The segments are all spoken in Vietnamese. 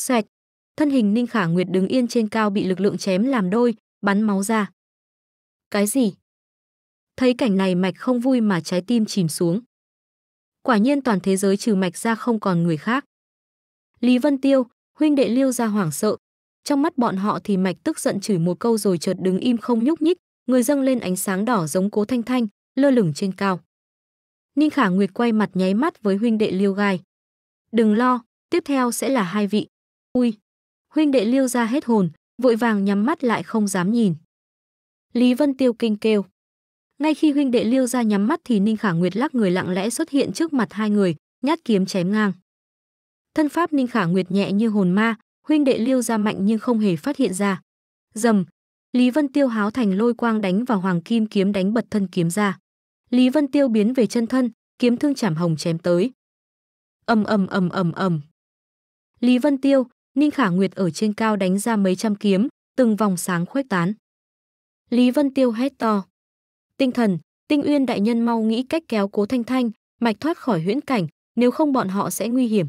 Xoẹt. Thân hình Ninh Khả Nguyệt đứng yên trên cao bị lực lượng chém làm đôi, bắn máu ra. Cái gì? Thấy cảnh này mạch không vui mà trái tim chìm xuống. Quả nhiên toàn thế giới trừ mạch ra không còn người khác. Lý Vân Tiêu, huynh đệ Liêu ra hoảng sợ. Trong mắt bọn họ thì mạch tức giận chửi một câu rồi chợt đứng im không nhúc nhích, người dâng lên ánh sáng đỏ giống cố thanh thanh, lơ lửng trên cao. Ninh Khả Nguyệt quay mặt nháy mắt với huynh đệ Liêu Gai. Đừng lo, tiếp theo sẽ là hai vị. Ui! Huynh đệ liêu ra hết hồn, vội vàng nhắm mắt lại không dám nhìn. Lý Vân Tiêu kinh kêu. Ngay khi huynh đệ liêu ra nhắm mắt thì Ninh Khả Nguyệt lắc người lặng lẽ xuất hiện trước mặt hai người, nhát kiếm chém ngang. Thân pháp Ninh Khả Nguyệt nhẹ như hồn ma, huynh đệ liêu ra mạnh nhưng không hề phát hiện ra. Dầm! Lý Vân Tiêu háo thành lôi quang đánh vào hoàng kim kiếm đánh bật thân kiếm ra. Lý Vân Tiêu biến về chân thân, kiếm thương chảm hồng chém tới. ầm ầm ầm ầm ầm. Lý Vân Tiêu, Ninh Khả Nguyệt ở trên cao đánh ra mấy trăm kiếm, từng vòng sáng khuếch tán. Lý Vân Tiêu hét to. Tinh thần, tinh uyên đại nhân mau nghĩ cách kéo cố thanh thanh, mạch thoát khỏi huyễn cảnh, nếu không bọn họ sẽ nguy hiểm.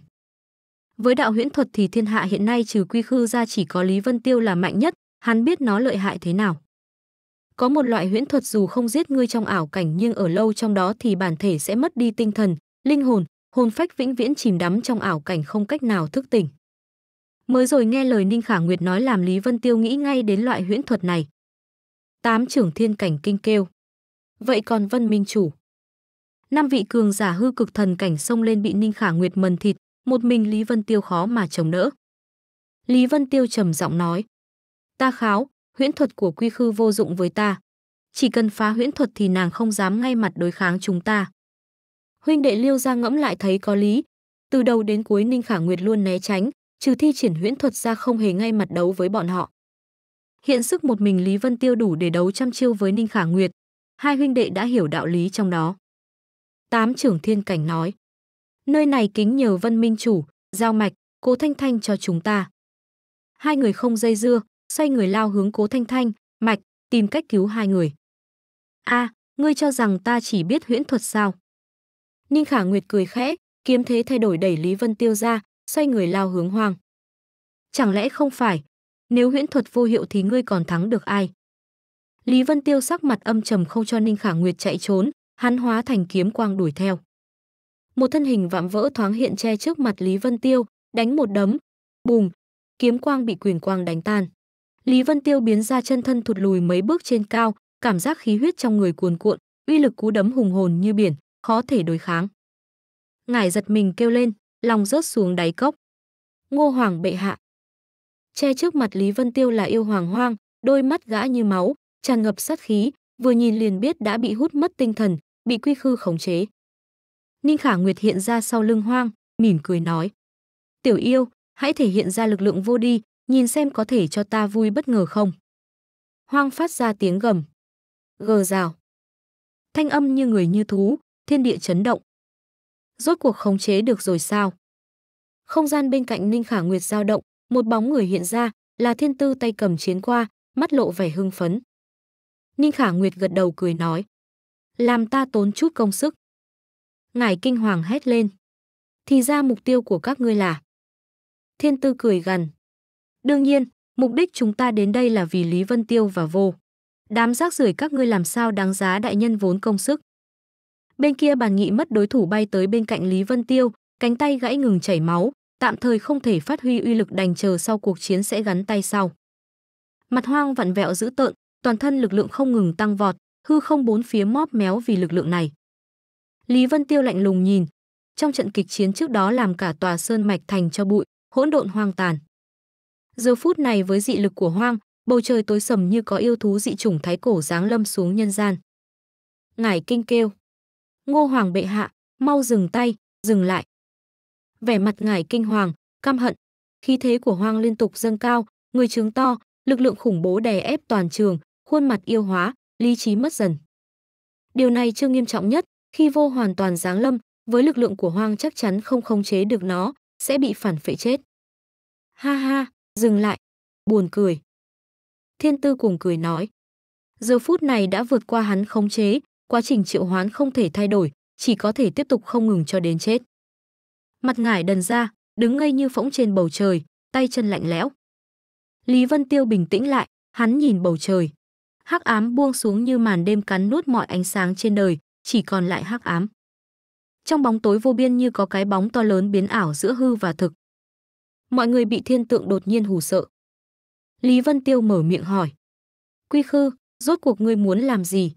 Với đạo huyễn thuật thì thiên hạ hiện nay trừ quy khư ra chỉ có Lý Vân Tiêu là mạnh nhất, hắn biết nó lợi hại thế nào. Có một loại huyễn thuật dù không giết ngươi trong ảo cảnh nhưng ở lâu trong đó thì bản thể sẽ mất đi tinh thần, linh hồn, hồn phách vĩnh viễn chìm đắm trong ảo cảnh không cách nào thức tỉnh. Mới rồi nghe lời Ninh Khả Nguyệt nói làm Lý Vân Tiêu nghĩ ngay đến loại huyễn thuật này. Tám trưởng thiên cảnh kinh kêu. Vậy còn Vân Minh Chủ? Năm vị cường giả hư cực thần cảnh xông lên bị Ninh Khả Nguyệt mần thịt, một mình Lý Vân Tiêu khó mà chống đỡ. Lý Vân Tiêu trầm giọng nói. Ta kháo, huyễn thuật của quy khư vô dụng với ta. Chỉ cần phá huyễn thuật thì nàng không dám ngay mặt đối kháng chúng ta. Huynh đệ liêu ra ngẫm lại thấy có lý. Từ đầu đến cuối Ninh Khả Nguyệt luôn né tránh, trừ thi triển huyễn thuật ra không hề ngay mặt đấu với bọn họ. Hiện sức một mình Lý Vân Tiêu đủ để đấu trăm chiêu với Ninh Khả Nguyệt, hai huynh đệ đã hiểu đạo lý trong đó. Tám trưởng thiên cảnh nói, nơi này kính nhờ Vân Minh Chủ, Giao Mạch, Cố Thanh Thanh cho chúng ta. Hai người không dây dưa, xoay người lao hướng Cố Thanh Thanh, Mạch, tìm cách cứu hai người. a à, ngươi cho rằng ta chỉ biết huyễn thuật sao? Ninh Khả Nguyệt cười khẽ, kiếm thế thay đổi đẩy Lý Vân Tiêu ra, xoay người lao hướng hoang. Chẳng lẽ không phải, nếu huyễn thuật vô hiệu thì ngươi còn thắng được ai? Lý Vân Tiêu sắc mặt âm trầm không cho Ninh Khả Nguyệt chạy trốn, hắn hóa thành kiếm quang đuổi theo. Một thân hình vạm vỡ thoáng hiện che trước mặt Lý Vân Tiêu, đánh một đấm, bùm, kiếm quang bị quyền quang đánh tan. Lý Vân Tiêu biến ra chân thân thụt lùi mấy bước trên cao, cảm giác khí huyết trong người cuồn cuộn, uy lực cú đấm hùng hồn như biển, khó thể đối kháng. Ngải giật mình kêu lên, lòng rớt xuống đáy cốc. Ngô Hoàng bệ hạ. Che trước mặt Lý Vân Tiêu là yêu hoàng hoang, đôi mắt gã như máu, tràn ngập sát khí, vừa nhìn liền biết đã bị hút mất tinh thần, bị quy khư khống chế. Ninh Khả Nguyệt hiện ra sau lưng hoang, mỉm cười nói. Tiểu yêu, hãy thể hiện ra lực lượng vô đi, nhìn xem có thể cho ta vui bất ngờ không. Hoang phát ra tiếng gầm. Gờ rào. Thanh âm như người như thú, thiên địa chấn động rốt cuộc khống chế được rồi sao? Không gian bên cạnh Ninh Khả Nguyệt dao động, một bóng người hiện ra, là Thiên Tư tay cầm chiến qua, mắt lộ vẻ hưng phấn. Ninh Khả Nguyệt gật đầu cười nói, làm ta tốn chút công sức. Ngải kinh hoàng hét lên, thì ra mục tiêu của các ngươi là. Thiên Tư cười gần, đương nhiên, mục đích chúng ta đến đây là vì Lý Vân Tiêu và vô. Đám rác rưởi các ngươi làm sao đáng giá đại nhân vốn công sức. Bên kia bàn nghị mất đối thủ bay tới bên cạnh Lý Vân Tiêu, cánh tay gãy ngừng chảy máu, tạm thời không thể phát huy uy lực đành chờ sau cuộc chiến sẽ gắn tay sau. Mặt hoang vặn vẹo dữ tợn, toàn thân lực lượng không ngừng tăng vọt, hư không bốn phía móp méo vì lực lượng này. Lý Vân Tiêu lạnh lùng nhìn, trong trận kịch chiến trước đó làm cả tòa sơn mạch thành cho bụi, hỗn độn hoang tàn. Giờ phút này với dị lực của hoang, bầu trời tối sầm như có yêu thú dị chủng thái cổ giáng lâm xuống nhân gian. Ngải kinh kêu. Ngô Hoàng bệ hạ, mau dừng tay, dừng lại. Vẻ mặt ngài kinh hoàng, căm hận, khí thế của hoang liên tục dâng cao, người trướng to, lực lượng khủng bố đè ép toàn trường, khuôn mặt yêu hóa, lý trí mất dần. Điều này chưa nghiêm trọng nhất, khi vô hoàn toàn giáng lâm, với lực lượng của hoang chắc chắn không khống chế được nó, sẽ bị phản phệ chết. Ha ha, dừng lại, buồn cười. Thiên tư cuồng cười nói. Giờ phút này đã vượt qua hắn khống chế, quá trình triệu hoán không thể thay đổi, chỉ có thể tiếp tục không ngừng cho đến chết. Mặt ngải đần ra, đứng ngây như phỗng trên bầu trời, tay chân lạnh lẽo. Lý Vân Tiêu bình tĩnh lại, hắn nhìn bầu trời. Hắc ám buông xuống như màn đêm cắn nuốt mọi ánh sáng trên đời, chỉ còn lại hắc ám. Trong bóng tối vô biên như có cái bóng to lớn biến ảo giữa hư và thực. Mọi người bị thiên tượng đột nhiên hù sợ. Lý Vân Tiêu mở miệng hỏi. Quy khư, rốt cuộc ngươi muốn làm gì?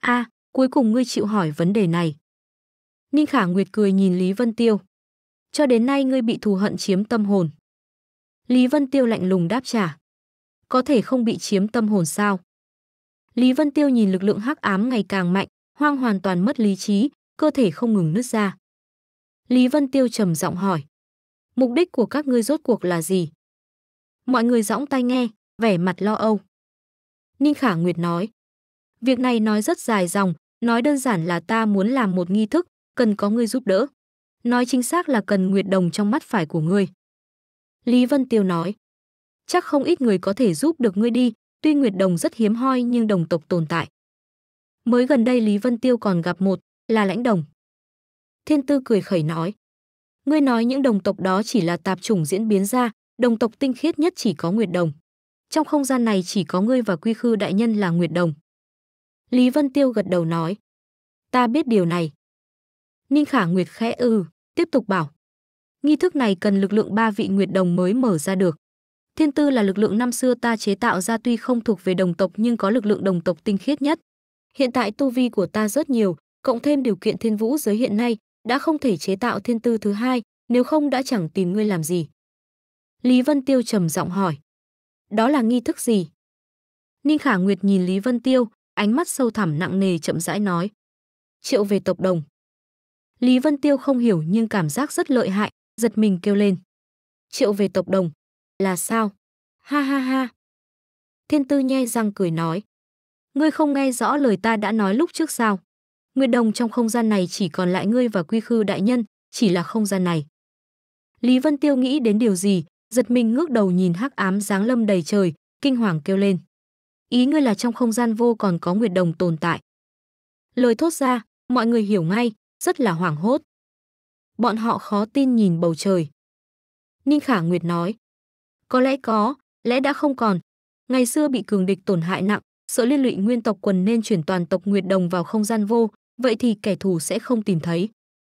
a à, cuối cùng ngươi chịu hỏi vấn đề này. Ninh Khả Nguyệt cười nhìn Lý Vân Tiêu. Cho đến nay ngươi bị thù hận chiếm tâm hồn. Lý Vân Tiêu lạnh lùng đáp trả. Có thể không bị chiếm tâm hồn sao? Lý Vân Tiêu nhìn lực lượng hắc ám ngày càng mạnh, hoang hoàn toàn mất lý trí, cơ thể không ngừng nứt ra. Lý Vân Tiêu trầm giọng hỏi. Mục đích của các ngươi rốt cuộc là gì? Mọi người giõng tay nghe, vẻ mặt lo âu. Ninh Khả Nguyệt nói. Việc này nói rất dài dòng, nói đơn giản là ta muốn làm một nghi thức, cần có ngươi giúp đỡ. Nói chính xác là cần Nguyệt Đồng trong mắt phải của ngươi. Lý Vân Tiêu nói, chắc không ít người có thể giúp được ngươi đi, tuy Nguyệt Đồng rất hiếm hoi nhưng đồng tộc tồn tại. Mới gần đây Lý Vân Tiêu còn gặp một, là lãnh đồng. Thiên Tư cười khẩy nói, ngươi nói những đồng tộc đó chỉ là tạp chủng diễn biến ra, đồng tộc tinh khiết nhất chỉ có Nguyệt Đồng. Trong không gian này chỉ có ngươi và Quy Khư Đại Nhân là Nguyệt Đồng. Lý Vân Tiêu gật đầu nói. Ta biết điều này. Ninh Khả Nguyệt khẽ ư, ừ, tiếp tục bảo. Nghi thức này cần lực lượng ba vị Nguyệt Đồng mới mở ra được. Thiên tư là lực lượng năm xưa ta chế tạo ra tuy không thuộc về đồng tộc nhưng có lực lượng đồng tộc tinh khiết nhất. Hiện tại tu vi của ta rất nhiều, cộng thêm điều kiện thiên vũ giới hiện nay, đã không thể chế tạo thiên tư thứ hai, nếu không đã chẳng tìm ngươi làm gì. Lý Vân Tiêu trầm giọng hỏi. Đó là nghi thức gì? Ninh Khả Nguyệt nhìn Lý Vân Tiêu, ánh mắt sâu thẳm nặng nề chậm rãi nói. Triệu về tộc đồng. Lý Vân Tiêu không hiểu nhưng cảm giác rất lợi hại, giật mình kêu lên. Triệu về tộc đồng. Là sao? Ha ha ha. Thiên tư nhe răng cười nói. Ngươi không nghe rõ lời ta đã nói lúc trước sao? Nguyệt đồng trong không gian này chỉ còn lại ngươi và quy khư đại nhân, chỉ là không gian này. Lý Vân Tiêu nghĩ đến điều gì, giật mình ngước đầu nhìn hắc ám dáng lâm đầy trời, kinh hoàng kêu lên ý ngươi là trong không gian vô còn có nguyệt đồng tồn tại. Lời thốt ra, mọi người hiểu ngay, rất là hoảng hốt. Bọn họ khó tin nhìn bầu trời. Ninh Khả Nguyệt nói, có lẽ có, lẽ đã không còn. Ngày xưa bị cường địch tổn hại nặng, sợ liên lụy nguyên tộc quần nên chuyển toàn tộc Nguyệt Đồng vào không gian vô, vậy thì kẻ thù sẽ không tìm thấy.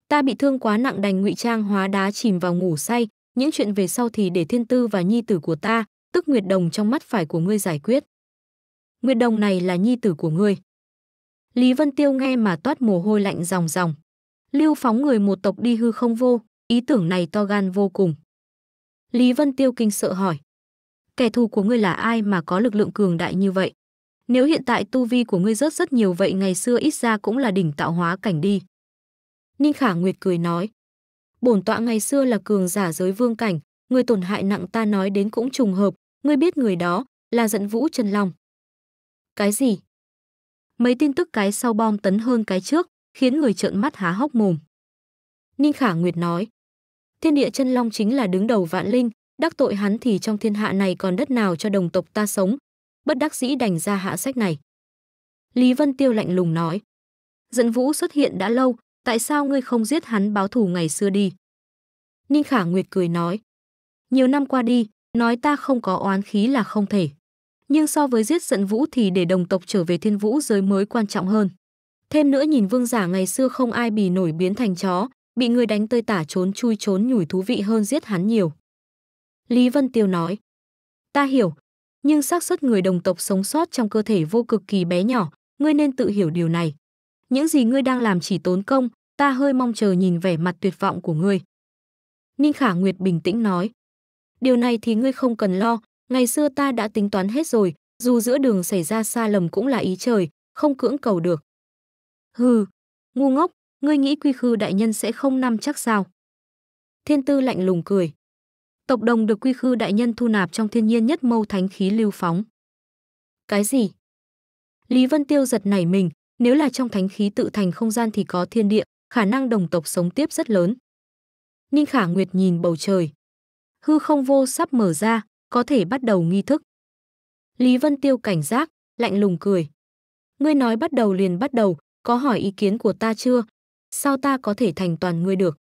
Ta bị thương quá nặng đành ngụy trang hóa đá chìm vào ngủ say, những chuyện về sau thì để thiên tư và nhi tử của ta, tức Nguyệt Đồng trong mắt phải của ngươi giải quyết. Nguyệt Đồng này là nhi tử của ngươi. Lý Vân Tiêu nghe mà toát mồ hôi lạnh ròng ròng. Lưu phóng người một tộc đi hư không vô, ý tưởng này to gan vô cùng. Lý Vân Tiêu kinh sợ hỏi. Kẻ thù của ngươi là ai mà có lực lượng cường đại như vậy? Nếu hiện tại tu vi của ngươi rớt rất nhiều vậy ngày xưa ít ra cũng là đỉnh tạo hóa cảnh đi. Ninh Khả Nguyệt cười nói. Bổn tọa ngày xưa là cường giả giới vương cảnh, người tổn hại nặng ta nói đến cũng trùng hợp, ngươi biết người đó là giận vũ Trần Long. Cái gì? Mấy tin tức cái sau bom tấn hơn cái trước, khiến người trợn mắt há hốc mồm. Ninh Khả Nguyệt nói, thiên địa chân long chính là đứng đầu vạn linh, đắc tội hắn thì trong thiên hạ này còn đất nào cho đồng tộc ta sống, bất đắc dĩ đành ra hạ sách này. Lý Vân Tiêu lạnh lùng nói, dẫn vũ xuất hiện đã lâu, tại sao ngươi không giết hắn báo thù ngày xưa đi? Ninh Khả Nguyệt cười nói, nhiều năm qua đi, nói ta không có oán khí là không thể nhưng so với giết giận vũ thì để đồng tộc trở về thiên vũ giới mới quan trọng hơn. Thêm nữa nhìn vương giả ngày xưa không ai bì nổi biến thành chó, bị người đánh tơi tả trốn chui trốn nhủi thú vị hơn giết hắn nhiều. Lý Vân Tiêu nói, ta hiểu, nhưng xác suất người đồng tộc sống sót trong cơ thể vô cực kỳ bé nhỏ, ngươi nên tự hiểu điều này. Những gì ngươi đang làm chỉ tốn công, ta hơi mong chờ nhìn vẻ mặt tuyệt vọng của ngươi. Ninh Khả Nguyệt bình tĩnh nói, điều này thì ngươi không cần lo, ngày xưa ta đã tính toán hết rồi, dù giữa đường xảy ra sai lầm cũng là ý trời, không cưỡng cầu được. Hừ, ngu ngốc, ngươi nghĩ quy khư đại nhân sẽ không nắm chắc sao? Thiên tư lạnh lùng cười. Tộc đồng được quy khư đại nhân thu nạp trong thiên nhiên nhất mâu thánh khí lưu phóng. Cái gì? Lý Vân Tiêu giật nảy mình, nếu là trong thánh khí tự thành không gian thì có thiên địa, khả năng đồng tộc sống tiếp rất lớn. Ninh Khả Nguyệt nhìn bầu trời. Hư không vô sắp mở ra, có thể bắt đầu nghi thức. Lý Vân Tiêu cảnh giác, lạnh lùng cười. Ngươi nói bắt đầu liền bắt đầu, có hỏi ý kiến của ta chưa? Sao ta có thể thành toàn ngươi được?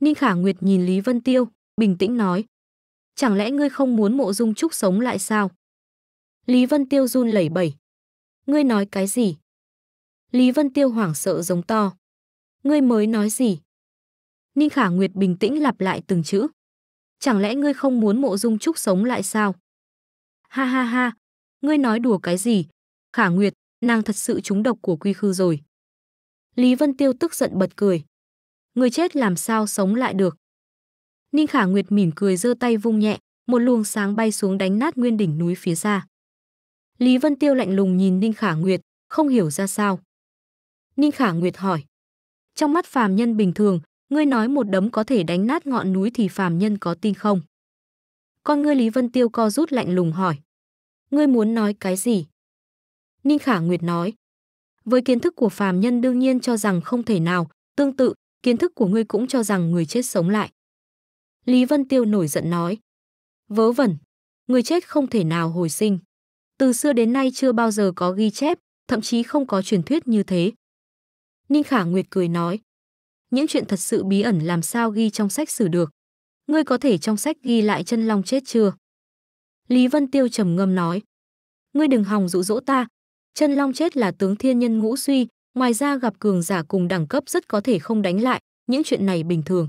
Ninh Khả Nguyệt nhìn Lý Vân Tiêu, bình tĩnh nói. Chẳng lẽ ngươi không muốn mộ dung trúc sống lại sao? Lý Vân Tiêu run lẩy bẩy. Ngươi nói cái gì? Lý Vân Tiêu hoảng sợ giống to. Ngươi mới nói gì? Ninh Khả Nguyệt bình tĩnh lặp lại từng chữ chẳng lẽ ngươi không muốn mộ dung trúc sống lại sao? Ha ha ha, ngươi nói đùa cái gì? Khả Nguyệt, nàng thật sự trúng độc của quy khư rồi. Lý Vân Tiêu tức giận bật cười. Người chết làm sao sống lại được? Ninh Khả Nguyệt mỉm cười giơ tay vung nhẹ, một luồng sáng bay xuống đánh nát nguyên đỉnh núi phía xa. Lý Vân Tiêu lạnh lùng nhìn Ninh Khả Nguyệt, không hiểu ra sao. Ninh Khả Nguyệt hỏi. Trong mắt phàm nhân bình thường, ngươi nói một đấm có thể đánh nát ngọn núi thì phàm nhân có tin không? Con ngươi Lý Vân Tiêu co rút lạnh lùng hỏi. Ngươi muốn nói cái gì? Ninh Khả Nguyệt nói. Với kiến thức của phàm nhân đương nhiên cho rằng không thể nào, tương tự, kiến thức của ngươi cũng cho rằng người chết sống lại. Lý Vân Tiêu nổi giận nói. Vớ vẩn, người chết không thể nào hồi sinh. Từ xưa đến nay chưa bao giờ có ghi chép, thậm chí không có truyền thuyết như thế. Ninh Khả Nguyệt cười nói những chuyện thật sự bí ẩn làm sao ghi trong sách sử được. Ngươi có thể trong sách ghi lại chân long chết chưa? Lý Vân Tiêu trầm ngâm nói. Ngươi đừng hòng dụ dỗ ta. Chân long chết là tướng thiên nhân ngũ suy, ngoài ra gặp cường giả cùng đẳng cấp rất có thể không đánh lại, những chuyện này bình thường.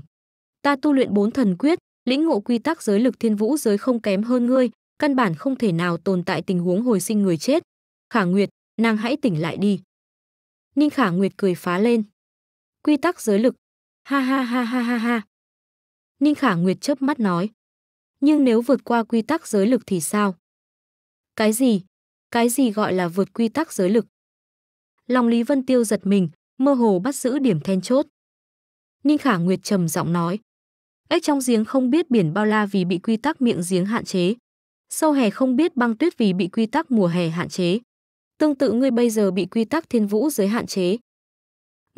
Ta tu luyện bốn thần quyết, lĩnh ngộ quy tắc giới lực thiên vũ giới không kém hơn ngươi, căn bản không thể nào tồn tại tình huống hồi sinh người chết. Khả Nguyệt, nàng hãy tỉnh lại đi. Ninh Khả Nguyệt cười phá lên quy tắc giới lực. Ha ha ha ha ha ha. Ninh Khả Nguyệt chớp mắt nói. Nhưng nếu vượt qua quy tắc giới lực thì sao? Cái gì? Cái gì gọi là vượt quy tắc giới lực? Lòng Lý Vân Tiêu giật mình, mơ hồ bắt giữ điểm then chốt. Ninh Khả Nguyệt trầm giọng nói. Ếch trong giếng không biết biển bao la vì bị quy tắc miệng giếng hạn chế. Sâu hè không biết băng tuyết vì bị quy tắc mùa hè hạn chế. Tương tự ngươi bây giờ bị quy tắc thiên vũ giới hạn chế.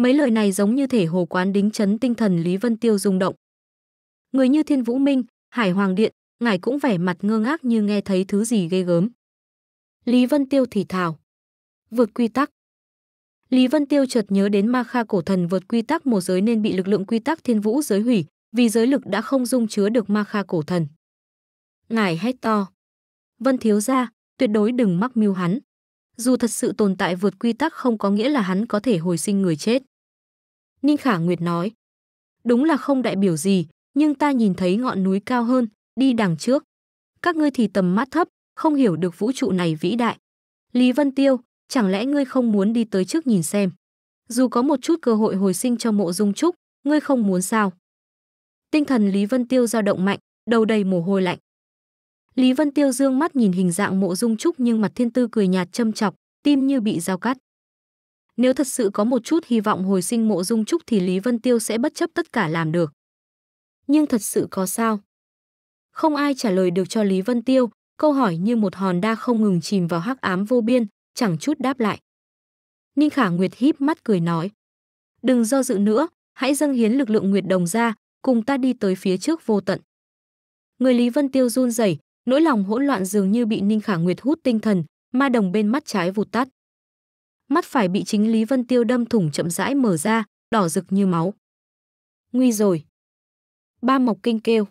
Mấy lời này giống như thể hồ quán đính chấn tinh thần Lý Vân Tiêu rung động. Người như Thiên Vũ Minh, Hải Hoàng Điện, ngài cũng vẻ mặt ngơ ngác như nghe thấy thứ gì ghê gớm. Lý Vân Tiêu thì thào. Vượt quy tắc. Lý Vân Tiêu chợt nhớ đến Ma Kha cổ thần vượt quy tắc một giới nên bị lực lượng quy tắc Thiên Vũ giới hủy, vì giới lực đã không dung chứa được Ma Kha cổ thần. Ngài hét to. Vân thiếu gia, tuyệt đối đừng mắc mưu hắn dù thật sự tồn tại vượt quy tắc không có nghĩa là hắn có thể hồi sinh người chết. Ninh Khả Nguyệt nói, đúng là không đại biểu gì, nhưng ta nhìn thấy ngọn núi cao hơn, đi đằng trước. Các ngươi thì tầm mắt thấp, không hiểu được vũ trụ này vĩ đại. Lý Vân Tiêu, chẳng lẽ ngươi không muốn đi tới trước nhìn xem? Dù có một chút cơ hội hồi sinh cho mộ dung trúc, ngươi không muốn sao? Tinh thần Lý Vân Tiêu dao động mạnh, đầu đầy mồ hôi lạnh. Lý Vân Tiêu dương mắt nhìn hình dạng mộ dung trúc nhưng mặt thiên tư cười nhạt châm chọc, tim như bị dao cắt. Nếu thật sự có một chút hy vọng hồi sinh mộ dung trúc thì Lý Vân Tiêu sẽ bất chấp tất cả làm được. Nhưng thật sự có sao? Không ai trả lời được cho Lý Vân Tiêu, câu hỏi như một hòn đa không ngừng chìm vào hắc ám vô biên, chẳng chút đáp lại. Ninh Khả Nguyệt híp mắt cười nói. Đừng do dự nữa, hãy dâng hiến lực lượng Nguyệt Đồng ra, cùng ta đi tới phía trước vô tận. Người Lý Vân Tiêu run rẩy, nỗi lòng hỗn loạn dường như bị Ninh Khả Nguyệt hút tinh thần, ma đồng bên mắt trái vụt tắt. Mắt phải bị chính Lý Vân Tiêu đâm thủng chậm rãi mở ra, đỏ rực như máu. Nguy rồi. Ba Mộc Kinh kêu.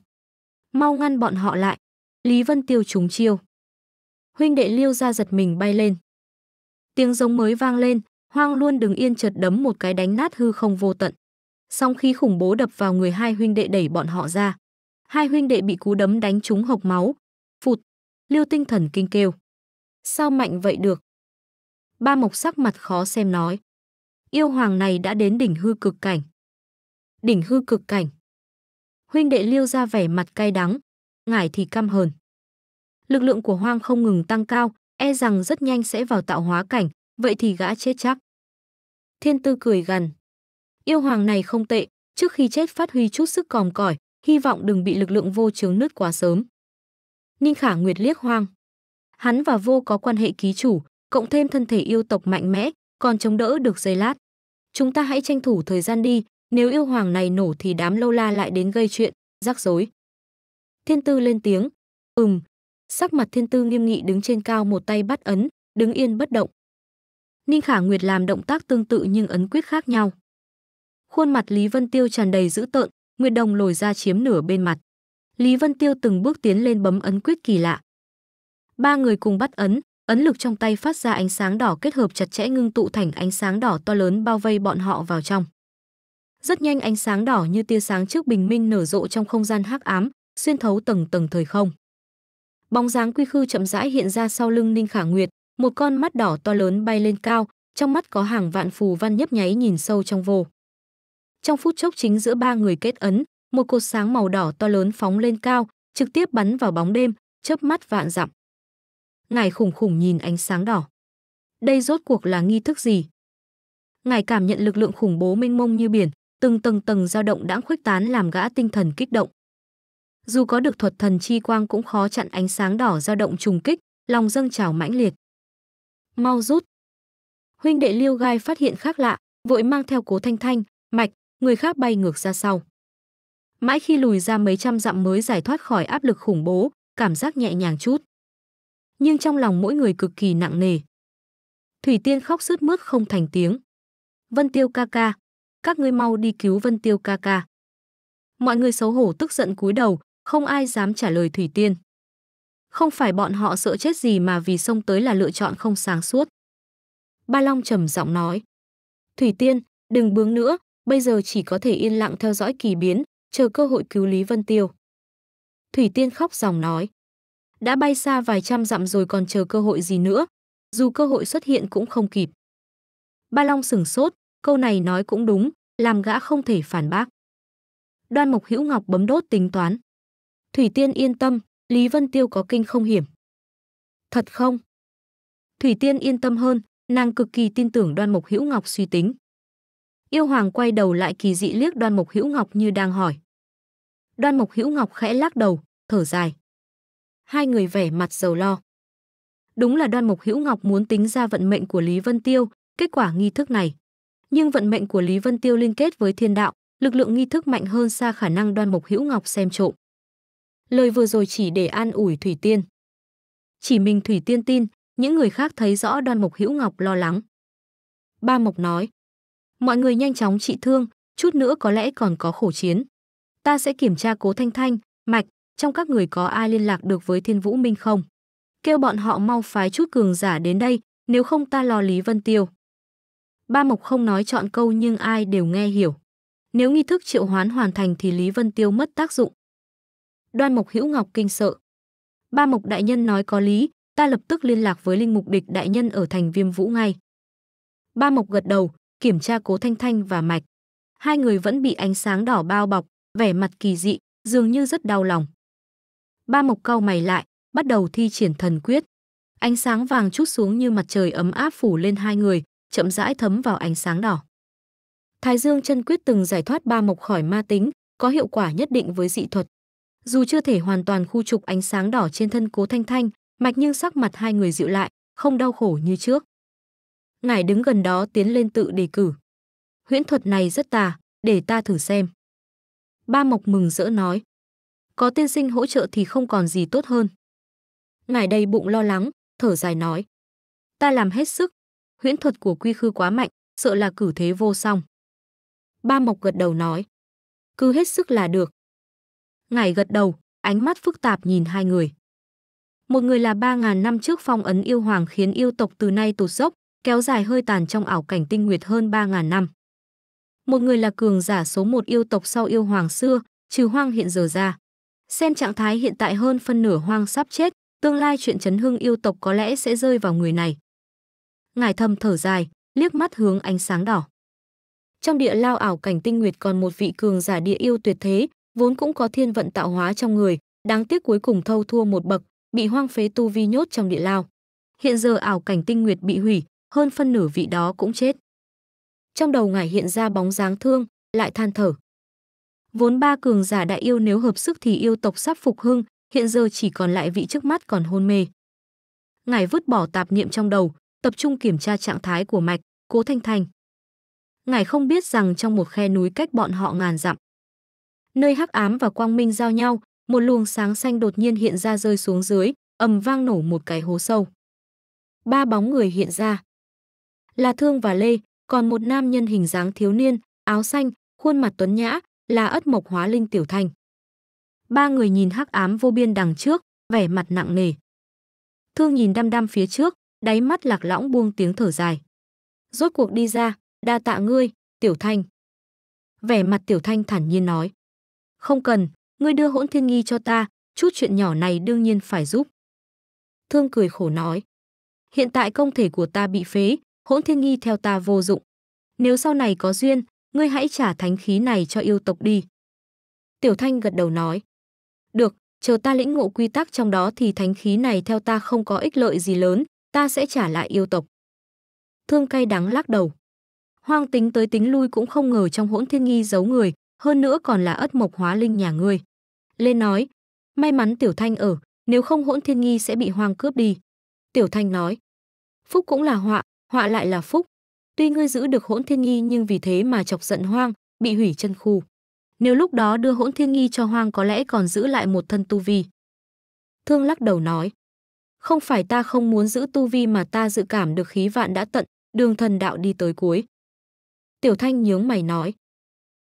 Mau ngăn bọn họ lại. Lý Vân Tiêu trúng chiêu. Huynh đệ Liêu ra giật mình bay lên. Tiếng giống mới vang lên, hoang luôn đừng yên chợt đấm một cái đánh nát hư không vô tận. Song khí khủng bố đập vào người hai huynh đệ đẩy bọn họ ra. Hai huynh đệ bị cú đấm đánh trúng hộc máu, Liêu tinh thần kinh kêu. Sao mạnh vậy được? Ba mộc sắc mặt khó xem nói. Yêu hoàng này đã đến đỉnh hư cực cảnh. Đỉnh hư cực cảnh. Huynh đệ liêu ra vẻ mặt cay đắng, ngải thì căm hờn. Lực lượng của hoang không ngừng tăng cao, e rằng rất nhanh sẽ vào tạo hóa cảnh, vậy thì gã chết chắc. Thiên tư cười gần, Yêu hoàng này không tệ, trước khi chết phát huy chút sức còm cỏi, hy vọng đừng bị lực lượng vô chướng nứt quá sớm. Ninh Khả Nguyệt liếc hoang. Hắn và vô có quan hệ ký chủ, cộng thêm thân thể yêu tộc mạnh mẽ, còn chống đỡ được giây lát. Chúng ta hãy tranh thủ thời gian đi, nếu yêu hoàng này nổ thì đám lâu la lại đến gây chuyện, rắc rối. Thiên tư lên tiếng, ừm, sắc mặt thiên tư nghiêm nghị đứng trên cao một tay bắt ấn, đứng yên bất động. Ninh Khả Nguyệt làm động tác tương tự nhưng ấn quyết khác nhau. Khuôn mặt Lý Vân Tiêu tràn đầy dữ tợn, Nguyệt Đồng lồi ra chiếm nửa bên mặt. Lý Vân Tiêu từng bước tiến lên bấm ấn quyết kỳ lạ. Ba người cùng bắt ấn, ấn lực trong tay phát ra ánh sáng đỏ kết hợp chặt chẽ ngưng tụ thành ánh sáng đỏ to lớn bao vây bọn họ vào trong. Rất nhanh ánh sáng đỏ như tia sáng trước bình minh nở rộ trong không gian hắc ám, xuyên thấu tầng tầng thời không. Bóng dáng quy khư chậm rãi hiện ra sau lưng Ninh Khả Nguyệt, một con mắt đỏ to lớn bay lên cao, trong mắt có hàng vạn phù văn nhấp nháy nhìn sâu trong vô. Trong phút chốc chính giữa ba người kết ấn, một cột sáng màu đỏ to lớn phóng lên cao, trực tiếp bắn vào bóng đêm, chớp mắt vạn dặm. Ngài khủng khủng nhìn ánh sáng đỏ. Đây rốt cuộc là nghi thức gì? Ngài cảm nhận lực lượng khủng bố mênh mông như biển, từng tầng tầng dao động đã khuếch tán làm gã tinh thần kích động. Dù có được thuật thần chi quang cũng khó chặn ánh sáng đỏ dao động trùng kích, lòng dâng trào mãnh liệt. Mau rút. Huynh đệ Liêu Gai phát hiện khác lạ, vội mang theo Cố Thanh Thanh, Mạch, người khác bay ngược ra sau. Mãi khi lùi ra mấy trăm dặm mới giải thoát khỏi áp lực khủng bố, cảm giác nhẹ nhàng chút. Nhưng trong lòng mỗi người cực kỳ nặng nề. Thủy Tiên khóc sướt mướt không thành tiếng. Vân Tiêu ca ca, các ngươi mau đi cứu Vân Tiêu ca ca. Mọi người xấu hổ tức giận cúi đầu, không ai dám trả lời Thủy Tiên. Không phải bọn họ sợ chết gì mà vì sông tới là lựa chọn không sáng suốt. Ba Long trầm giọng nói. Thủy Tiên, đừng bướng nữa, bây giờ chỉ có thể yên lặng theo dõi kỳ biến, chờ cơ hội cứu Lý Vân Tiêu. Thủy Tiên khóc ròng nói, đã bay xa vài trăm dặm rồi còn chờ cơ hội gì nữa, dù cơ hội xuất hiện cũng không kịp. Ba Long sửng sốt, câu này nói cũng đúng, làm gã không thể phản bác. Đoan Mộc Hữu Ngọc bấm đốt tính toán. Thủy Tiên yên tâm, Lý Vân Tiêu có kinh không hiểm. Thật không? Thủy Tiên yên tâm hơn, nàng cực kỳ tin tưởng Đoan Mộc Hữu Ngọc suy tính. Yêu hoàng quay đầu lại kỳ dị liếc Đoan Mộc Hữu Ngọc như đang hỏi. Đoan Mộc Hữu Ngọc khẽ lắc đầu, thở dài. Hai người vẻ mặt sầu lo. Đúng là Đoan Mộc Hữu Ngọc muốn tính ra vận mệnh của Lý Vân Tiêu, kết quả nghi thức này. Nhưng vận mệnh của Lý Vân Tiêu liên kết với thiên đạo, lực lượng nghi thức mạnh hơn xa khả năng Đoan Mộc Hữu Ngọc xem trộm. Lời vừa rồi chỉ để an ủi Thủy Tiên. Chỉ mình Thủy Tiên tin, những người khác thấy rõ Đoan Mộc Hữu Ngọc lo lắng. Ba Mộc nói, Mọi người nhanh chóng trị thương, chút nữa có lẽ còn có khổ chiến. Ta sẽ kiểm tra Cố Thanh Thanh, Mạch, trong các người có ai liên lạc được với Thiên Vũ Minh không? Kêu bọn họ mau phái chút cường giả đến đây, nếu không ta lo Lý Vân Tiêu. Ba Mộc không nói chọn câu nhưng ai đều nghe hiểu. Nếu nghi thức triệu hoán hoàn thành thì Lý Vân Tiêu mất tác dụng. Đoan Mộc Hữu Ngọc kinh sợ. Ba Mộc đại nhân nói có lý, ta lập tức liên lạc với Linh Mục Địch đại nhân ở thành Viêm Vũ ngay. Ba Mộc gật đầu, kiểm tra Cố Thanh Thanh và Mạch. Hai người vẫn bị ánh sáng đỏ bao bọc, vẻ mặt kỳ dị, dường như rất đau lòng. Ba Mộc cau mày lại, bắt đầu thi triển thần quyết. Ánh sáng vàng chút xuống như mặt trời ấm áp phủ lên hai người, chậm rãi thấm vào ánh sáng đỏ. Thái Dương chân quyết từng giải thoát ba mộc khỏi ma tính, có hiệu quả nhất định với dị thuật. Dù chưa thể hoàn toàn khu trục ánh sáng đỏ trên thân Cố Thanh Thanh, mạch nhưng sắc mặt hai người dịu lại, không đau khổ như trước ngài đứng gần đó tiến lên tự đề cử. Huyễn thuật này rất tà, để ta thử xem. Ba Mộc mừng rỡ nói. Có tiên sinh hỗ trợ thì không còn gì tốt hơn. Ngài đầy bụng lo lắng, thở dài nói. Ta làm hết sức, huyễn thuật của quy khư quá mạnh, sợ là cử thế vô song. Ba Mộc gật đầu nói. Cứ hết sức là được. Ngài gật đầu, ánh mắt phức tạp nhìn hai người. Một người là ba ngàn năm trước phong ấn yêu hoàng khiến yêu tộc từ nay tụt dốc, kéo dài hơi tàn trong ảo cảnh tinh nguyệt hơn 3.000 năm. Một người là cường giả số một yêu tộc sau yêu hoàng xưa, trừ hoang hiện giờ ra. Xem trạng thái hiện tại hơn phân nửa hoang sắp chết, tương lai chuyện chấn hưng yêu tộc có lẽ sẽ rơi vào người này. Ngài thầm thở dài, liếc mắt hướng ánh sáng đỏ. Trong địa lao ảo cảnh tinh nguyệt còn một vị cường giả địa yêu tuyệt thế, vốn cũng có thiên vận tạo hóa trong người, đáng tiếc cuối cùng thâu thua một bậc, bị hoang phế tu vi nhốt trong địa lao. Hiện giờ ảo cảnh tinh nguyệt bị hủy, hơn phân nửa vị đó cũng chết. Trong đầu ngải hiện ra bóng dáng thương, lại than thở. Vốn ba cường giả đại yêu nếu hợp sức thì yêu tộc sắp phục hưng, hiện giờ chỉ còn lại vị trước mắt còn hôn mê. ngài vứt bỏ tạp niệm trong đầu, tập trung kiểm tra trạng thái của mạch, cố thanh thanh. ngài không biết rằng trong một khe núi cách bọn họ ngàn dặm. Nơi hắc ám và quang minh giao nhau, một luồng sáng xanh đột nhiên hiện ra rơi xuống dưới, ầm vang nổ một cái hố sâu. Ba bóng người hiện ra là Thương và Lê, còn một nam nhân hình dáng thiếu niên, áo xanh, khuôn mặt tuấn nhã, là Ất Mộc Hóa Linh Tiểu Thành. Ba người nhìn hắc ám vô biên đằng trước, vẻ mặt nặng nề. Thương nhìn đăm đăm phía trước, đáy mắt lạc lõng buông tiếng thở dài. Rốt cuộc đi ra, đa tạ ngươi, Tiểu Thanh. Vẻ mặt Tiểu Thanh thản nhiên nói. Không cần, ngươi đưa hỗn thiên nghi cho ta, chút chuyện nhỏ này đương nhiên phải giúp. Thương cười khổ nói. Hiện tại công thể của ta bị phế, hỗn thiên nghi theo ta vô dụng. Nếu sau này có duyên, ngươi hãy trả thánh khí này cho yêu tộc đi. Tiểu Thanh gật đầu nói. Được, chờ ta lĩnh ngộ quy tắc trong đó thì thánh khí này theo ta không có ích lợi gì lớn, ta sẽ trả lại yêu tộc. Thương cay đắng lắc đầu. Hoang tính tới tính lui cũng không ngờ trong hỗn thiên nghi giấu người, hơn nữa còn là ất mộc hóa linh nhà ngươi. Lên nói, may mắn Tiểu Thanh ở, nếu không hỗn thiên nghi sẽ bị hoang cướp đi. Tiểu Thanh nói, Phúc cũng là họa, họa lại là phúc. Tuy ngươi giữ được hỗn thiên nghi nhưng vì thế mà chọc giận hoang, bị hủy chân khu. Nếu lúc đó đưa hỗn thiên nghi cho hoang có lẽ còn giữ lại một thân tu vi. Thương lắc đầu nói, không phải ta không muốn giữ tu vi mà ta dự cảm được khí vạn đã tận, đường thần đạo đi tới cuối. Tiểu thanh nhướng mày nói,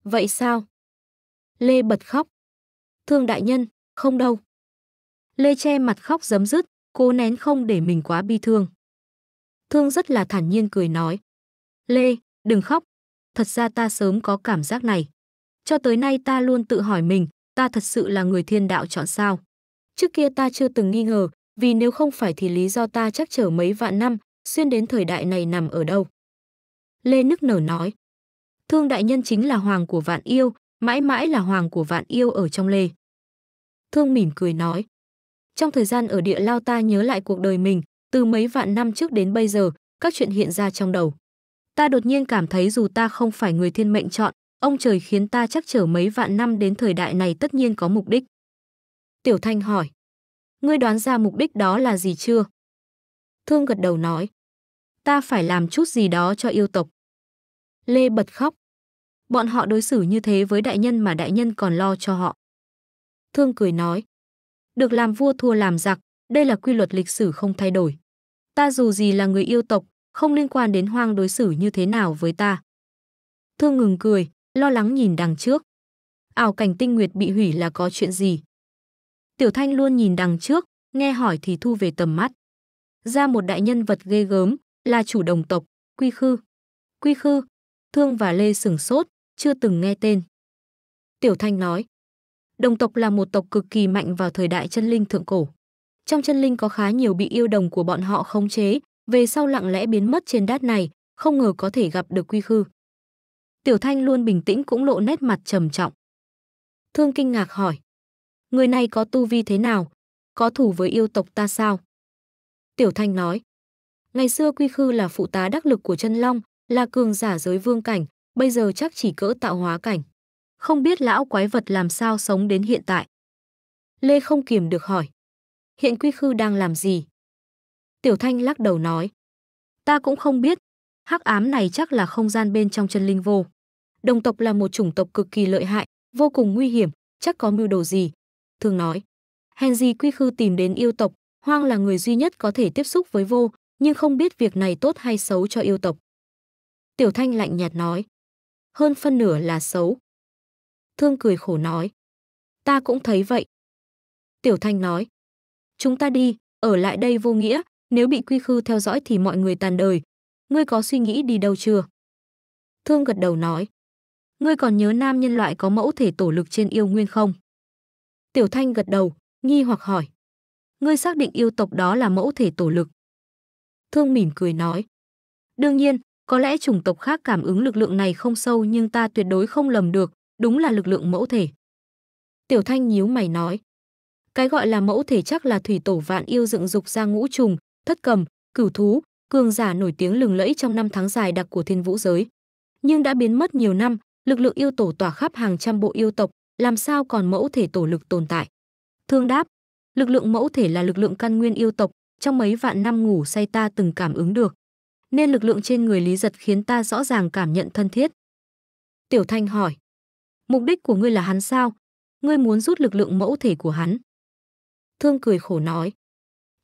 vậy sao? Lê bật khóc, thương đại nhân, không đâu. Lê che mặt khóc giấm dứt, cố nén không để mình quá bi thương. Thương rất là thản nhiên cười nói. Lê, đừng khóc. Thật ra ta sớm có cảm giác này. Cho tới nay ta luôn tự hỏi mình, ta thật sự là người thiên đạo chọn sao. Trước kia ta chưa từng nghi ngờ, vì nếu không phải thì lý do ta chắc chở mấy vạn năm, xuyên đến thời đại này nằm ở đâu. Lê nức nở nói. Thương đại nhân chính là hoàng của vạn yêu, mãi mãi là hoàng của vạn yêu ở trong Lê. Thương mỉm cười nói. Trong thời gian ở địa lao ta nhớ lại cuộc đời mình, từ mấy vạn năm trước đến bây giờ, các chuyện hiện ra trong đầu. Ta đột nhiên cảm thấy dù ta không phải người thiên mệnh chọn, ông trời khiến ta chắc trở mấy vạn năm đến thời đại này tất nhiên có mục đích. Tiểu Thanh hỏi, ngươi đoán ra mục đích đó là gì chưa? Thương gật đầu nói, ta phải làm chút gì đó cho yêu tộc. Lê bật khóc. Bọn họ đối xử như thế với đại nhân mà đại nhân còn lo cho họ. Thương cười nói, được làm vua thua làm giặc, đây là quy luật lịch sử không thay đổi. Ta dù gì là người yêu tộc, không liên quan đến hoang đối xử như thế nào với ta. Thương ngừng cười, lo lắng nhìn đằng trước. Ảo cảnh tinh nguyệt bị hủy là có chuyện gì? Tiểu Thanh luôn nhìn đằng trước, nghe hỏi thì thu về tầm mắt. Ra một đại nhân vật ghê gớm, là chủ đồng tộc, Quy Khư. Quy Khư, Thương và Lê sửng sốt, chưa từng nghe tên. Tiểu Thanh nói, đồng tộc là một tộc cực kỳ mạnh vào thời đại chân linh thượng cổ. Trong chân linh có khá nhiều bị yêu đồng của bọn họ khống chế, về sau lặng lẽ biến mất trên đát này, không ngờ có thể gặp được quy khư. Tiểu Thanh luôn bình tĩnh cũng lộ nét mặt trầm trọng. Thương kinh ngạc hỏi, người này có tu vi thế nào? Có thủ với yêu tộc ta sao? Tiểu Thanh nói, ngày xưa quy khư là phụ tá đắc lực của chân long, là cường giả giới vương cảnh, bây giờ chắc chỉ cỡ tạo hóa cảnh. Không biết lão quái vật làm sao sống đến hiện tại. Lê không kiềm được hỏi hiện Quy Khư đang làm gì? Tiểu Thanh lắc đầu nói, ta cũng không biết, hắc ám này chắc là không gian bên trong chân linh vô. Đồng tộc là một chủng tộc cực kỳ lợi hại, vô cùng nguy hiểm, chắc có mưu đồ gì. Thường nói, Henry Quy Khư tìm đến yêu tộc, Hoang là người duy nhất có thể tiếp xúc với vô, nhưng không biết việc này tốt hay xấu cho yêu tộc. Tiểu Thanh lạnh nhạt nói, hơn phân nửa là xấu. Thương cười khổ nói, ta cũng thấy vậy. Tiểu Thanh nói, Chúng ta đi, ở lại đây vô nghĩa, nếu bị quy khư theo dõi thì mọi người tàn đời. Ngươi có suy nghĩ đi đâu chưa? Thương gật đầu nói. Ngươi còn nhớ nam nhân loại có mẫu thể tổ lực trên yêu nguyên không? Tiểu Thanh gật đầu, nghi hoặc hỏi. Ngươi xác định yêu tộc đó là mẫu thể tổ lực. Thương mỉm cười nói. Đương nhiên, có lẽ chủng tộc khác cảm ứng lực lượng này không sâu nhưng ta tuyệt đối không lầm được, đúng là lực lượng mẫu thể. Tiểu Thanh nhíu mày nói. Cái gọi là mẫu thể chắc là thủy tổ vạn yêu dựng dục ra ngũ trùng, thất cầm, cửu thú, cường giả nổi tiếng lừng lẫy trong năm tháng dài đặc của thiên vũ giới. Nhưng đã biến mất nhiều năm, lực lượng yêu tổ tỏa khắp hàng trăm bộ yêu tộc, làm sao còn mẫu thể tổ lực tồn tại? Thương đáp, lực lượng mẫu thể là lực lượng căn nguyên yêu tộc, trong mấy vạn năm ngủ say ta từng cảm ứng được. Nên lực lượng trên người Lý Giật khiến ta rõ ràng cảm nhận thân thiết. Tiểu Thanh hỏi, mục đích của ngươi là hắn sao? Ngươi muốn rút lực lượng mẫu thể của hắn thương cười khổ nói.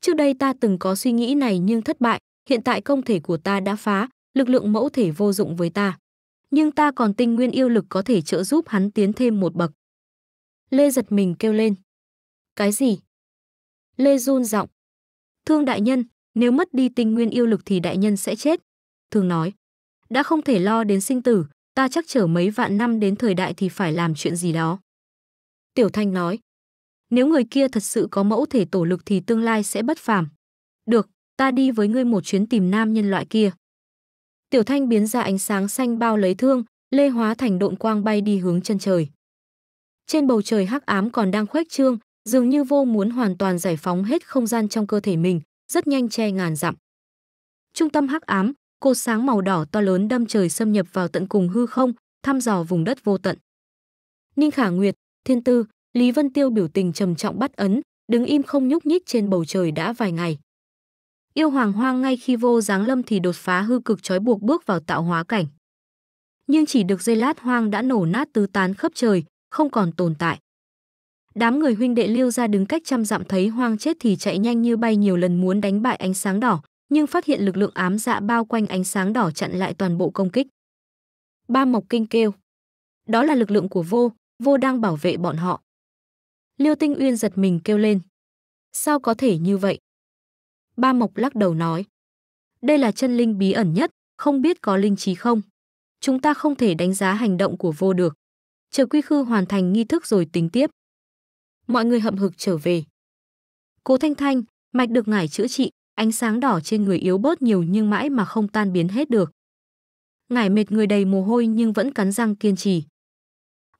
Trước đây ta từng có suy nghĩ này nhưng thất bại, hiện tại công thể của ta đã phá, lực lượng mẫu thể vô dụng với ta. Nhưng ta còn tinh nguyên yêu lực có thể trợ giúp hắn tiến thêm một bậc. Lê giật mình kêu lên. Cái gì? Lê run giọng. Thương đại nhân, nếu mất đi tinh nguyên yêu lực thì đại nhân sẽ chết. Thương nói. Đã không thể lo đến sinh tử, ta chắc chở mấy vạn năm đến thời đại thì phải làm chuyện gì đó. Tiểu Thanh nói, nếu người kia thật sự có mẫu thể tổ lực thì tương lai sẽ bất phàm. Được, ta đi với ngươi một chuyến tìm nam nhân loại kia. Tiểu Thanh biến ra ánh sáng xanh bao lấy thương, lê hóa thành độn quang bay đi hướng chân trời. Trên bầu trời hắc ám còn đang khuếch trương, dường như vô muốn hoàn toàn giải phóng hết không gian trong cơ thể mình, rất nhanh che ngàn dặm. Trung tâm hắc ám, cột sáng màu đỏ to lớn đâm trời xâm nhập vào tận cùng hư không, thăm dò vùng đất vô tận. Ninh Khả Nguyệt, Thiên Tư, Lý Vân Tiêu biểu tình trầm trọng bắt ấn, đứng im không nhúc nhích trên bầu trời đã vài ngày. Yêu hoàng hoang ngay khi vô dáng lâm thì đột phá hư cực trói buộc bước vào tạo hóa cảnh. Nhưng chỉ được giây lát hoang đã nổ nát tứ tán khắp trời, không còn tồn tại. Đám người huynh đệ liêu ra đứng cách trăm dặm thấy hoang chết thì chạy nhanh như bay nhiều lần muốn đánh bại ánh sáng đỏ, nhưng phát hiện lực lượng ám dạ bao quanh ánh sáng đỏ chặn lại toàn bộ công kích. Ba Mộc Kinh kêu. Đó là lực lượng của vô, vô đang bảo vệ bọn họ. Liêu Tinh Uyên giật mình kêu lên. Sao có thể như vậy? Ba Mộc lắc đầu nói. Đây là chân linh bí ẩn nhất, không biết có linh trí không. Chúng ta không thể đánh giá hành động của vô được. Chờ quy khư hoàn thành nghi thức rồi tính tiếp. Mọi người hậm hực trở về. Cố Thanh Thanh, mạch được ngải chữa trị, ánh sáng đỏ trên người yếu bớt nhiều nhưng mãi mà không tan biến hết được. Ngải mệt người đầy mồ hôi nhưng vẫn cắn răng kiên trì.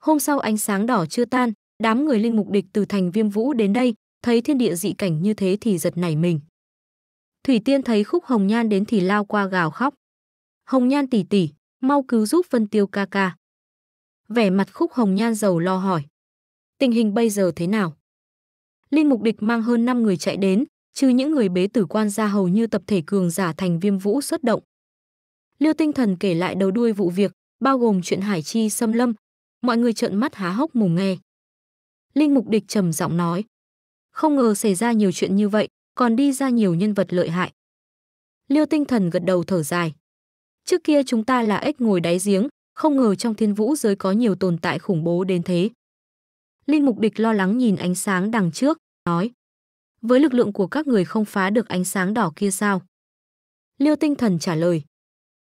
Hôm sau ánh sáng đỏ chưa tan, Đám người linh mục địch từ thành Viêm Vũ đến đây, thấy thiên địa dị cảnh như thế thì giật nảy mình. Thủy Tiên thấy Khúc Hồng Nhan đến thì lao qua gào khóc. "Hồng Nhan tỷ tỷ, mau cứu giúp Vân Tiêu ca ca." Vẻ mặt Khúc Hồng Nhan giàu lo hỏi: "Tình hình bây giờ thế nào?" Linh mục địch mang hơn 5 người chạy đến, trừ những người bế tử quan ra hầu như tập thể cường giả thành Viêm Vũ xuất động. Liêu Tinh Thần kể lại đầu đuôi vụ việc, bao gồm chuyện Hải Chi xâm lâm, mọi người trợn mắt há hốc mồm nghe. Linh Mục Địch trầm giọng nói. Không ngờ xảy ra nhiều chuyện như vậy, còn đi ra nhiều nhân vật lợi hại. Liêu tinh thần gật đầu thở dài. Trước kia chúng ta là ếch ngồi đáy giếng, không ngờ trong thiên vũ giới có nhiều tồn tại khủng bố đến thế. Linh Mục Địch lo lắng nhìn ánh sáng đằng trước, nói. Với lực lượng của các người không phá được ánh sáng đỏ kia sao? Liêu tinh thần trả lời.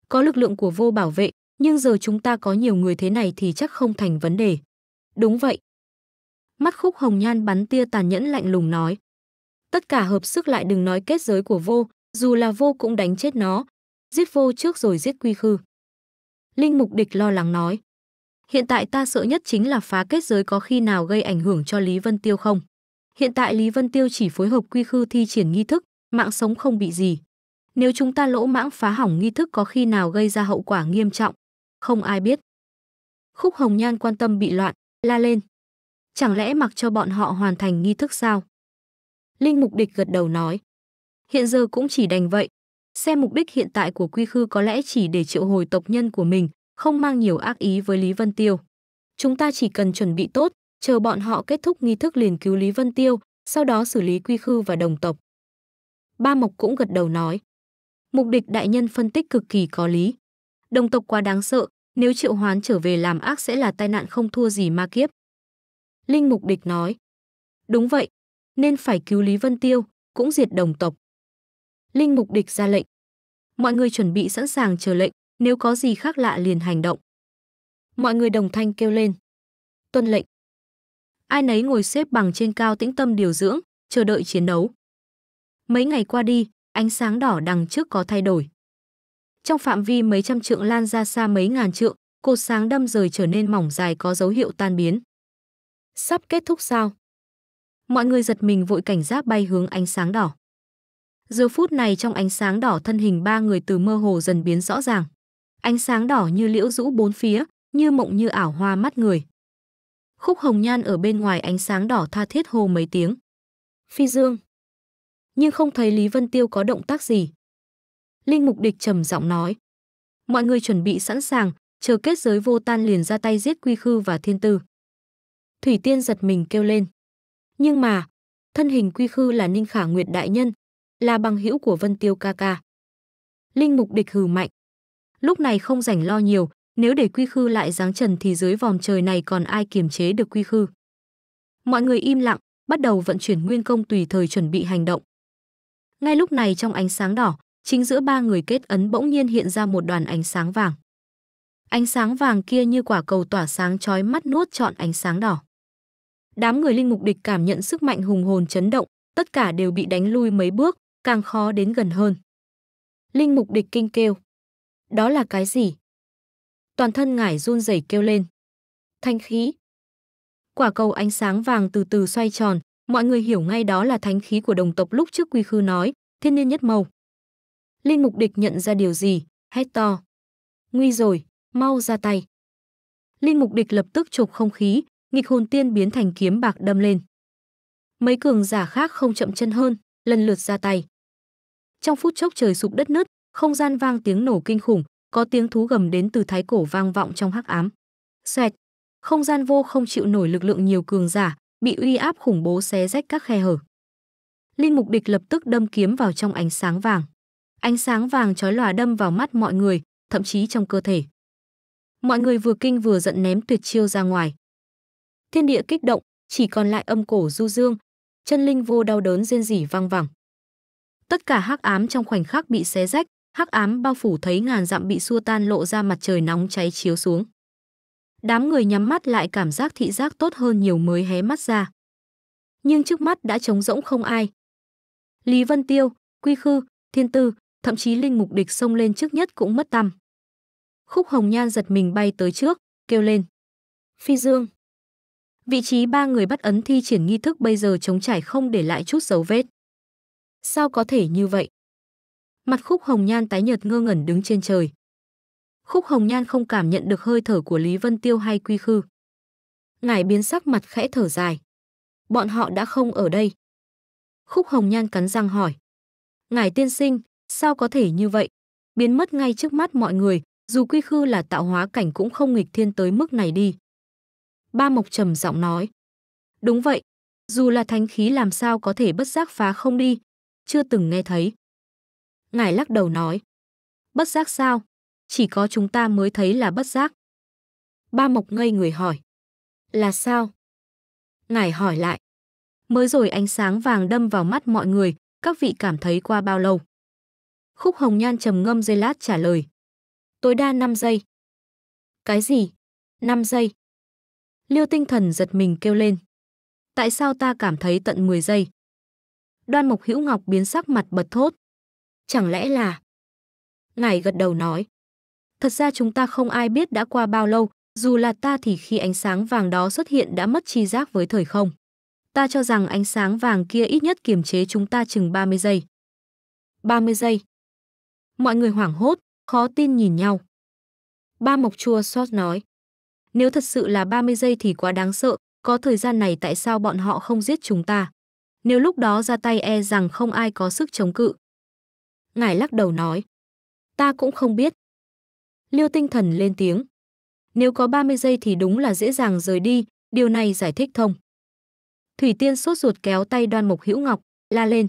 Có lực lượng của vô bảo vệ, nhưng giờ chúng ta có nhiều người thế này thì chắc không thành vấn đề. Đúng vậy, mắt khúc hồng nhan bắn tia tàn nhẫn lạnh lùng nói. Tất cả hợp sức lại đừng nói kết giới của vô, dù là vô cũng đánh chết nó. Giết vô trước rồi giết quy khư. Linh mục địch lo lắng nói. Hiện tại ta sợ nhất chính là phá kết giới có khi nào gây ảnh hưởng cho Lý Vân Tiêu không? Hiện tại Lý Vân Tiêu chỉ phối hợp quy khư thi triển nghi thức, mạng sống không bị gì. Nếu chúng ta lỗ mãng phá hỏng nghi thức có khi nào gây ra hậu quả nghiêm trọng? Không ai biết. Khúc Hồng Nhan quan tâm bị loạn, la lên, Chẳng lẽ mặc cho bọn họ hoàn thành nghi thức sao? Linh Mục Địch gật đầu nói. Hiện giờ cũng chỉ đành vậy. Xem mục đích hiện tại của Quy Khư có lẽ chỉ để triệu hồi tộc nhân của mình, không mang nhiều ác ý với Lý Vân Tiêu. Chúng ta chỉ cần chuẩn bị tốt, chờ bọn họ kết thúc nghi thức liền cứu Lý Vân Tiêu, sau đó xử lý Quy Khư và đồng tộc. Ba Mộc cũng gật đầu nói. Mục địch đại nhân phân tích cực kỳ có lý. Đồng tộc quá đáng sợ, nếu triệu hoán trở về làm ác sẽ là tai nạn không thua gì ma kiếp. Linh Mục Địch nói. Đúng vậy, nên phải cứu Lý Vân Tiêu, cũng diệt đồng tộc. Linh Mục Địch ra lệnh. Mọi người chuẩn bị sẵn sàng chờ lệnh, nếu có gì khác lạ liền hành động. Mọi người đồng thanh kêu lên. Tuân lệnh. Ai nấy ngồi xếp bằng trên cao tĩnh tâm điều dưỡng, chờ đợi chiến đấu. Mấy ngày qua đi, ánh sáng đỏ đằng trước có thay đổi. Trong phạm vi mấy trăm trượng lan ra xa mấy ngàn trượng, cột sáng đâm rời trở nên mỏng dài có dấu hiệu tan biến. Sắp kết thúc sao? Mọi người giật mình vội cảnh giác bay hướng ánh sáng đỏ. Giờ phút này trong ánh sáng đỏ thân hình ba người từ mơ hồ dần biến rõ ràng. Ánh sáng đỏ như liễu rũ bốn phía, như mộng như ảo hoa mắt người. Khúc hồng nhan ở bên ngoài ánh sáng đỏ tha thiết hô mấy tiếng. Phi Dương. Nhưng không thấy Lý Vân Tiêu có động tác gì. Linh Mục Địch trầm giọng nói. Mọi người chuẩn bị sẵn sàng, chờ kết giới vô tan liền ra tay giết quy khư và thiên tư. Thủy Tiên giật mình kêu lên. Nhưng mà, thân hình quy khư là Ninh Khả Nguyệt đại nhân, là bằng hữu của Vân Tiêu ca ca. Linh mục địch hừ mạnh. Lúc này không rảnh lo nhiều, nếu để quy khư lại giáng trần thì dưới vòng trời này còn ai kiềm chế được quy khư. Mọi người im lặng, bắt đầu vận chuyển nguyên công tùy thời chuẩn bị hành động. Ngay lúc này trong ánh sáng đỏ, chính giữa ba người kết ấn bỗng nhiên hiện ra một đoàn ánh sáng vàng. Ánh sáng vàng kia như quả cầu tỏa sáng chói mắt nuốt trọn ánh sáng đỏ đám người linh mục địch cảm nhận sức mạnh hùng hồn chấn động, tất cả đều bị đánh lui mấy bước, càng khó đến gần hơn. Linh mục địch kinh kêu. Đó là cái gì? Toàn thân ngải run rẩy kêu lên. Thanh khí. Quả cầu ánh sáng vàng từ từ xoay tròn, mọi người hiểu ngay đó là thánh khí của đồng tộc lúc trước quy khư nói, thiên niên nhất màu. Linh mục địch nhận ra điều gì, hét to. Nguy rồi, mau ra tay. Linh mục địch lập tức chụp không khí, nghịch hồn tiên biến thành kiếm bạc đâm lên. Mấy cường giả khác không chậm chân hơn, lần lượt ra tay. Trong phút chốc trời sụp đất nứt, không gian vang tiếng nổ kinh khủng, có tiếng thú gầm đến từ thái cổ vang vọng trong hắc ám. Xoẹt, không gian vô không chịu nổi lực lượng nhiều cường giả, bị uy áp khủng bố xé rách các khe hở. Linh mục địch lập tức đâm kiếm vào trong ánh sáng vàng. Ánh sáng vàng chói lòa đâm vào mắt mọi người, thậm chí trong cơ thể. Mọi người vừa kinh vừa giận ném tuyệt chiêu ra ngoài. Thiên địa kích động, chỉ còn lại âm cổ du dương, chân linh vô đau đớn rên rỉ vang vẳng. Tất cả hắc ám trong khoảnh khắc bị xé rách, hắc ám bao phủ thấy ngàn dặm bị xua tan lộ ra mặt trời nóng cháy chiếu xuống. Đám người nhắm mắt lại cảm giác thị giác tốt hơn nhiều mới hé mắt ra. Nhưng trước mắt đã trống rỗng không ai. Lý Vân Tiêu, Quy Khư, Thiên Tư, thậm chí linh mục địch xông lên trước nhất cũng mất tâm Khúc Hồng Nhan giật mình bay tới trước, kêu lên. Phi Dương vị trí ba người bắt ấn thi triển nghi thức bây giờ chống trải không để lại chút dấu vết. Sao có thể như vậy? Mặt khúc hồng nhan tái nhợt ngơ ngẩn đứng trên trời. Khúc hồng nhan không cảm nhận được hơi thở của Lý Vân Tiêu hay quy khư. Ngải biến sắc mặt khẽ thở dài. Bọn họ đã không ở đây. Khúc hồng nhan cắn răng hỏi. Ngải tiên sinh, sao có thể như vậy? Biến mất ngay trước mắt mọi người, dù quy khư là tạo hóa cảnh cũng không nghịch thiên tới mức này đi. Ba Mộc trầm giọng nói. Đúng vậy, dù là thánh khí làm sao có thể bất giác phá không đi, chưa từng nghe thấy. Ngài lắc đầu nói. Bất giác sao? Chỉ có chúng ta mới thấy là bất giác. Ba Mộc ngây người hỏi. Là sao? Ngài hỏi lại. Mới rồi ánh sáng vàng đâm vào mắt mọi người, các vị cảm thấy qua bao lâu? Khúc Hồng Nhan trầm ngâm giây lát trả lời. Tối đa 5 giây. Cái gì? 5 giây. Liêu tinh thần giật mình kêu lên. Tại sao ta cảm thấy tận 10 giây? Đoan Mộc Hữu Ngọc biến sắc mặt bật thốt. Chẳng lẽ là... Ngài gật đầu nói. Thật ra chúng ta không ai biết đã qua bao lâu, dù là ta thì khi ánh sáng vàng đó xuất hiện đã mất chi giác với thời không. Ta cho rằng ánh sáng vàng kia ít nhất kiềm chế chúng ta chừng 30 giây. 30 giây. Mọi người hoảng hốt, khó tin nhìn nhau. Ba Mộc Chua Sót nói. Nếu thật sự là 30 giây thì quá đáng sợ, có thời gian này tại sao bọn họ không giết chúng ta? Nếu lúc đó ra tay e rằng không ai có sức chống cự. ngài lắc đầu nói, ta cũng không biết. Liêu tinh thần lên tiếng. Nếu có 30 giây thì đúng là dễ dàng rời đi, điều này giải thích thông. Thủy Tiên sốt ruột kéo tay đoan mục hữu Ngọc, la lên.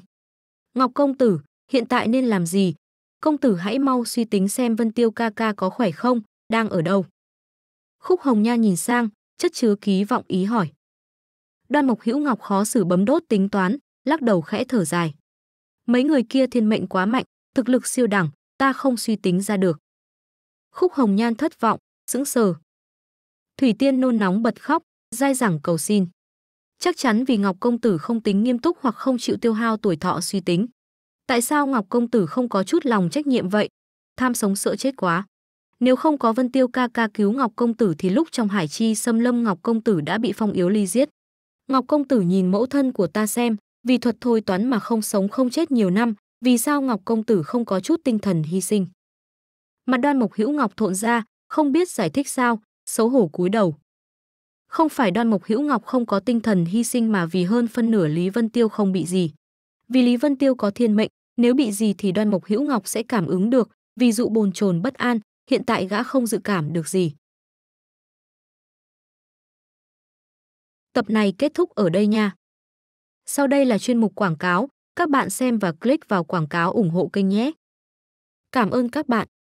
Ngọc công tử, hiện tại nên làm gì? Công tử hãy mau suy tính xem Vân Tiêu ca ca có khỏe không, đang ở đâu. Khúc Hồng Nha nhìn sang, chất chứa ký vọng ý hỏi. Đoan Mộc Hữu Ngọc khó xử bấm đốt tính toán, lắc đầu khẽ thở dài. Mấy người kia thiên mệnh quá mạnh, thực lực siêu đẳng, ta không suy tính ra được. Khúc Hồng Nhan thất vọng, sững sờ. Thủy Tiên nôn nóng bật khóc, dai dẳng cầu xin. Chắc chắn vì Ngọc Công Tử không tính nghiêm túc hoặc không chịu tiêu hao tuổi thọ suy tính. Tại sao Ngọc Công Tử không có chút lòng trách nhiệm vậy? Tham sống sợ chết quá. Nếu không có Vân Tiêu ca ca cứu Ngọc công tử thì lúc trong Hải Chi xâm lâm Ngọc công tử đã bị Phong Yếu Ly giết. Ngọc công tử nhìn mẫu thân của ta xem, vì thuật thôi toán mà không sống không chết nhiều năm, vì sao Ngọc công tử không có chút tinh thần hy sinh? Mặt Đoan Mộc Hữu Ngọc thộn ra, không biết giải thích sao, xấu hổ cúi đầu. Không phải Đoan Mộc Hữu Ngọc không có tinh thần hy sinh mà vì hơn phân nửa Lý Vân Tiêu không bị gì. Vì Lý Vân Tiêu có thiên mệnh, nếu bị gì thì Đoan Mộc Hữu Ngọc sẽ cảm ứng được, Ví dụ bồn chồn bất an, hiện tại gã không dự cảm được gì. Tập này kết thúc ở đây nha. Sau đây là chuyên mục quảng cáo, các bạn xem và click vào quảng cáo ủng hộ kênh nhé. Cảm ơn các bạn.